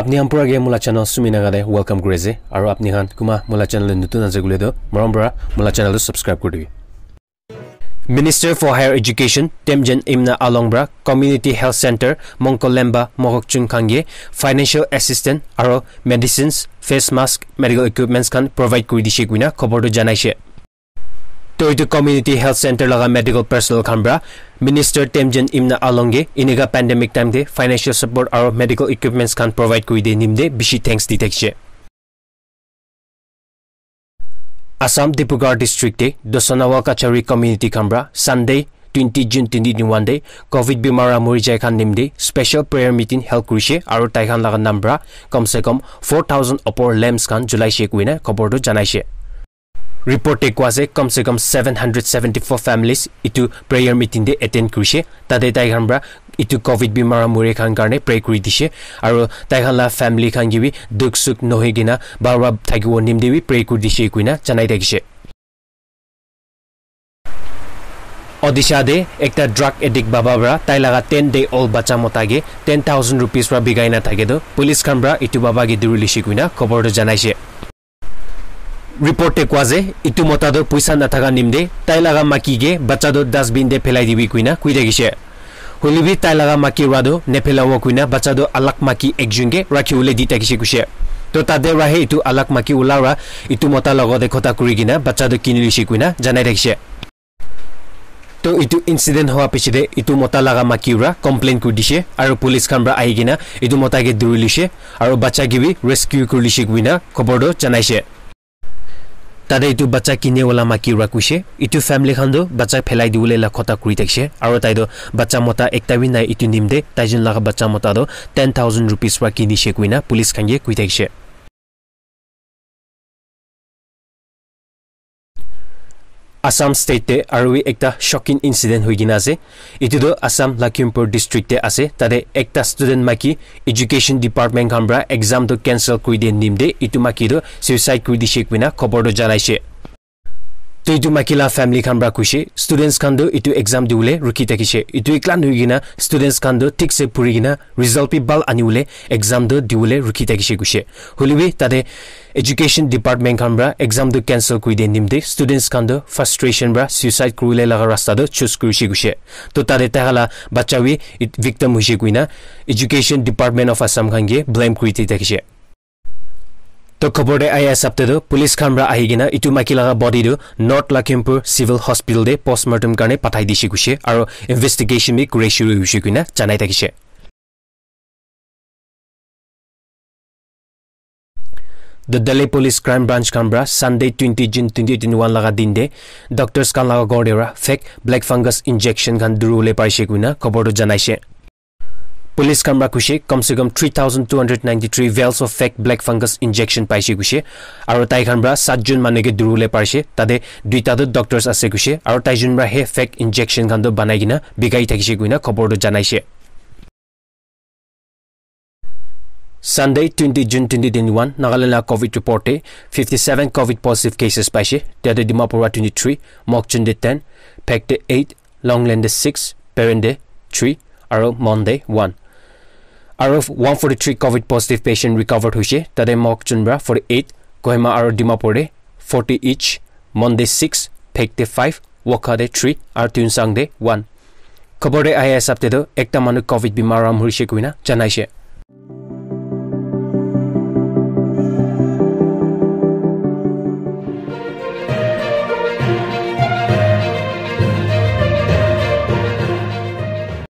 আপনি আমরা গে মোলা চ্যানেল সুমিনাগাদে ওয়েলকাম করে যে আর আপনি হান কুমা মোলা চ্যানেল নতুন আছে গুলো মরম পরা মোলা চ্যানেল সাবস্ক্রাইব করে দিবি minister for higher education Temjen Imna আলংব্ৰা community health centre Mongkolemba Mokokchung খাংগে ফাইনেন্সিয়েল এচিষ্টেণ্ট আৰু medicines face mask medical equipments খান প্ৰভাইড কৰি দিছে কুইনা খবৰটো জনাইছে Toitu Community Health Center laga medical personal khan bra Minister Temjan Imna Alonge iniga pandemic time de financial support aro medical equipments khan provide kui de nimde bishi thanks di tekshe. Assam Dibrugarh district de Dosanawal Kachari community khan bra Sunday 20 June 2021 de COVID bimara muri jai khan nimde special prayer meeting held kui she aro tai khan laga nam bra kom se kom 4000 opor lambs khan julai she kui na khobor do janai she. ৰিপৰ্টে কোৱা যে কমচে কম seven hundred seventy four families ইটো prayer meeting ডে attend কৰিছে তাতে তাই খান পৰা ইটো কভিড বেমাৰৰ মৰি খান কাৰণে প্ৰে কৰি দিছে আৰু তাইখান লা ফেমিলি খান কিবি দুখ চুখ নহৈ কিনা বা ৰব থাকিব নিম দেৱী প্ৰে কৰি দিছে কুইনা জনাই থাকিছে অডিশা দে একটা ড্রাগ এডিক বাবা বরা তাই লাগা টেন ডে অল বাচ্চা মতাগে টেন থাউজেন্ড রুপিস বা বিগাই না থাকে তো পুলিশ খান বরা ইটু বাবা গে দূর লিশি কুইনা খবর জানাইছে রিপোর্টে কোয়া যে ইটু মতাদ পয়সা না থাকা নিমদে তাই লাগা মাকি গে বাচ্চাদ ডাস্টবিন দে ফেলাই দিবি কুইনা কুই দেখিছে হলিবি তাই লাগা মাকি রাদ নেফেলাব কুইনা বাচ্চাদ আলাক মাকি একজনকে রাখি উলে দি থাকিছে কুছে তো তাদের রাহে ইটু আলাক মাকি ওলারা ইটু মতা লগত একতা কৰি কিনা বাচ্চাদ কিনি লিছে কুইনা জানাই দেখিছে তো ইটু ইনসিডেন্ট হওয়া দিছে আর পুলিশ খামরা আই কিনা ইটু মতাকে দূর লিছে আর বাচ্চা গিবি তাতে ইটো বাচ্চা কিনে ওলা মাকি ৰোৱা কৈছে ইটো ফেমিলিখনটো বাচ্চা ফেলাই দিবলৈ লাখতা কৰি থাকিছে আৰু তাইতো বাচ্চা মতা একটাবি নাই ইটো নিম দে তাইজন লাখ বাচ্চা মতাটো টেন থাউজেণ্ড ৰুপিজ পৰা কিনিছে কুইনা পুলিচ খাঙিয়ে কৈ থাকিছে আসাম ষ্টেটে আৰু এটা শ্বকিং ইনচিডেণ্ট হৈ কিনে আছে এইটোতো আসাম লখিমপুৰ ডিষ্ট্ৰিক্টে আছে তাতে এটা ষ্টুডেণ্ট মাকি এডুকেশ্যন ডিপাৰ্টমেণ্টখন পৰা এক্সামটো কেঞ্চেল কৰি দিয়ে নিম দে এইটো মাকিটো ছুইচাইড কৰি দিছে কিনা খবৰটো জনাইছে তো এইটো মাকিলা ফেমিলি খান বা কৈছে ষ্টুডেণ্টছ খান ইটো এইটো এক্সাম দিবলে ৰখি থাকিছে এইটো এক্লান হৈ কিনা ষ্টুডেণ্টছ খান দু ঠিকছে পঢ়ি কিনা ৰিজাল্ট পিপাল আনিবলে এক্সাম এক্সামটো দিবলে ৰখি থাকিছে কৈছে হলিবি তাতে এডুকেশ্যন ডিপাৰ্টমেণ্ট খান পৰা এক্সাম কেঞ্চেল কৰি দিয়ে নিম দে ষ্টুডেণ্টছ খান দু ফাৰ্ষ্ট্ৰেশ্যন পৰা চুইচাইড কৰিলে লগা ৰাস্তাটো চুজ কৰিছে গৈছে তো তাতে তেহালা বাচ্চাবি ভিক্টম হৈছে কুইনা এডুকেশ্যন ডিপাৰ্টমেণ্ট অফ আছাম খান গিয়ে ব্লেম কৰি থাকিছে তো খবৰতে আহি আছে সপ্তাহটো পুলিচ খামৰা আহি কিনে ইটো মাইকী লগা বডিটো নৰ্থ লখিমপুৰ চিভিল হস্পিটেল দে পষ্টমৰ্টম কাৰণে পঠাই দিছি গৈছে আৰু ইনভেষ্টিগেশ্যন বি কৰে শুৰু হৈছে কিনে জানাই থাকিছে the Delhi police crime branch কামৰা Sunday twenty June twenty twenty one লগা দিন দে ডক্টৰ্ছ কান লগা গড় ফেক ব্লেক ফাংগাছ ইনজেকশ্যন খান দূৰ ওলাই পাইছে কুইনা খবৰটোত জনাইছে police three thousand two hundred ninety three vials of fake black fungus injection paise kushe aro tai khanbra satjon manege durule parse tade duita do doctors ase kushe aro tai junbra he fake injection khan do banai gina bigai thakise guina khobor janai she Sunday twenty June one Nagaland COVID fifty seven COVID positive cases paise tade Dimapura 23 Mokchunde 10 Pekte 8 Longland 6 Perende 3 আৰু Monday' one আৰু one forty three covid positive patient recovered হৈছে তাতে মক চুন্দ্ৰা forty eight Kohima আৰু ডিমাপুৰে forty ইচ Monday six ফেক্টে ফাইভ ৱখাডে থ্ৰী আৰু টিউনচাং ডে ওৱান খবৰে আহে হিচাপতেতো একটা মানুহ ক'ভিড বেমাৰ আৰম্ভ হৈছে কুইনা জনাইছে